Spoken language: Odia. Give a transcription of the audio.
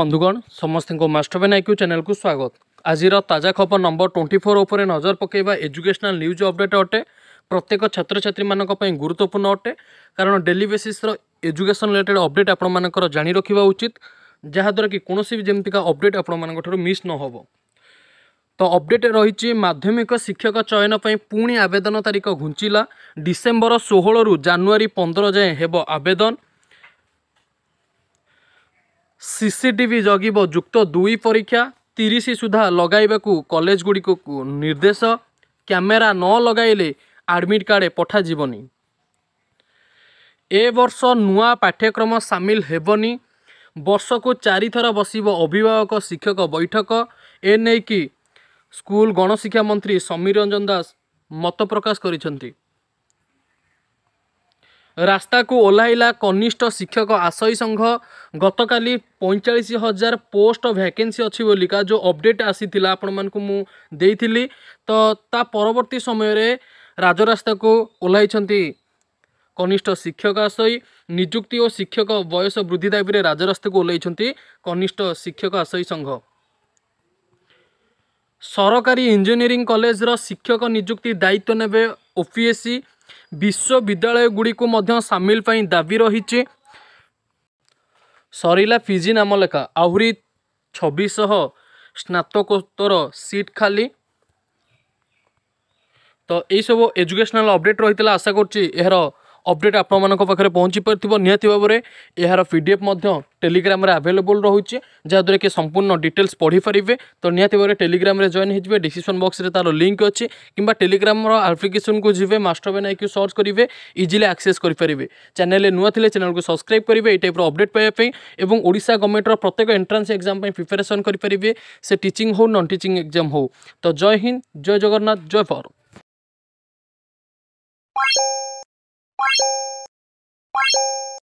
বন্ধুগণ সমস্ত মাষ্টবেন আইক্যু চ্যানেল কু স্বাগত আজির তাজা খবর নম্বর টোয়েন্টি ফোর উপরে নজর পকাইবা এজুকেশনাল নিউজ অপডেট অটে প্রত্যেক ছাত্রছাত্রী পাই গুরুত্বপূর্ণ অটে কারণ ডেলি বেসিসর এজুকেশন রিলেটেড অপডেট আপনার জাঁ রখা উচিত যাহাদ্বারা কি কোণী যেমিকা অপডেট আপনার মিস নহব তো অপডেট রয়েছে মাধ্যমিক শিক্ষক চয়ন পাই পুঁ আবেদন তারিখ ঘুঞ্চিলা ডিসেম্বর ষোহলু জানুয়ারি পনেরো যায় হব আবেদন ସିସିଟିଭି ଜଗିବ ଯୁକ୍ତ ଦୁଇ ପରୀକ୍ଷା ତିରିଶ ସୁଦ୍ଧା ଲଗାଇବାକୁ କଲେଜଗୁଡ଼ିକୁ ନିର୍ଦ୍ଦେଶ କ୍ୟାମେରା ନ ଲଗାଇଲେ ଆଡ଼ମିଟ୍ କାର୍ଡ଼ ପଠାଯିବନି ଏ ବର୍ଷ ନୂଆ ପାଠ୍ୟକ୍ରମ ସାମିଲ ହେବନି ବର୍ଷକୁ ଚାରିଥର ବସିବ ଅଭିଭାବକ ଶିକ୍ଷକ ବୈଠକ ଏ ନେଇକି ସ୍କୁଲ ଗଣଶିକ୍ଷା ମନ୍ତ୍ରୀ ସମୀର ରଞ୍ଜନ ଦାସ ମତ ପ୍ରକାଶ କରିଛନ୍ତି ରାସ୍ତାକୁ ଓହ୍ଲାଇଲା କନିଷ୍ଠ ଶିକ୍ଷକ ଆଶୟୀ ସଂଘ ଗତକାଲି ପଇଁଚାଳିଶ ହଜାର ପୋଷ୍ଟ ଭ୍ୟାକେନ୍ସି ଅଛି ବୋଲିକା ଯେଉଁ ଅପଡ଼େଟ୍ ଆସିଥିଲା ଆପଣମାନଙ୍କୁ ମୁଁ ଦେଇଥିଲି ତ ତା ପରବର୍ତ୍ତୀ ସମୟରେ ରାଜରାସ୍ତାକୁ ଓହ୍ଲାଇଛନ୍ତି କନିଷ୍ଠ ଶିକ୍ଷକ ଆଶୟୀ ନିଯୁକ୍ତି ଓ ଶିକ୍ଷକ ବୟସ ବୃଦ୍ଧି ଦାବିରେ ରାଜରାସ୍ତାକୁ ଓହ୍ଲାଇଛନ୍ତି କନିଷ୍ଠ ଶିକ୍ଷକ ଆଶୟୀ ସଂଘ ସରକାରୀ ଇଞ୍ଜିନିୟରିଂ କଲେଜର ଶିକ୍ଷକ ନିଯୁକ୍ତି ଦାୟିତ୍ୱ ନେବେ ଓପିଏସ୍ସି ବିଶ୍ୱବିଦ୍ୟାଳୟଗୁଡ଼ିକୁ ମଧ୍ୟ ସାମିଲ ପାଇଁ ଦାବି ରହିଛି ସରିଲା ପିଜି ନାମ ଲେଖା ଆହୁରି ଛବିଶହ ସ୍ନାତକୋତ୍ତର ସିଟ୍ ଖାଲି ତ ଏହିସବୁ ଏଜୁକେସନାଲ୍ ଅପଡ଼େଟ୍ ରହିଥିଲା ଆଶା କରୁଛି ଏହାର ଅପଡ଼େଟ୍ ଆପଣମାନଙ୍କ ପାଖରେ ପହଞ୍ଚି ପାରିଥିବ ନିହାତି ଭାବରେ ଏହାର ପି ଡି ଏଫ୍ ମଧ୍ୟ ଟେଲିଗ୍ରାମରେ ଆଭେଲେବୁଲ୍ ରହୁଛି ଯାହାଦ୍ୱାରା କି ସମ୍ପୂର୍ଣ୍ଣ ଡିଟେଲ୍ସ ପଢ଼ିପାରିବେ ତ ନିହାତି ଭାବରେ ଟେଲିଗ୍ରାମରେ ଜଏନ୍ ହୋଇଯିବେ ଡିସିସନ୍ ବକ୍ସରେ ତା'ର ଲିଙ୍କ୍ ଅଛି କିମ୍ବା ଟେଲିଗ୍ରାମର ଆପ୍ଲିକେସନ୍କୁ ଯିବେ ମାଷ୍ଟର ବେନ୍ ଆଇକ୍ୟୁ ସର୍ଚ୍ଚ କରିବେ ଇଜିଲି ଆକ୍ସେସ୍ କରିପାରିବେ ଚ୍ୟାନେଲ୍ରେ ନୂଆ ଥିଲେ ଚ୍ୟାନେଲ୍କୁ ସବସ୍କ୍ରାଇବ୍ କରିବେ এই টাইপর অপডেট পাওয়া এবং ওড়শা গভর্নমেন্টর প্রত্যেক এন্ট্রান্স এক্সাম প্রিপারেসন করে সে টিচিং হো নন টিচিং এক্সাম হো তো জয় হিন্দ জয় জগন্নাথ জয় ভারত あっ。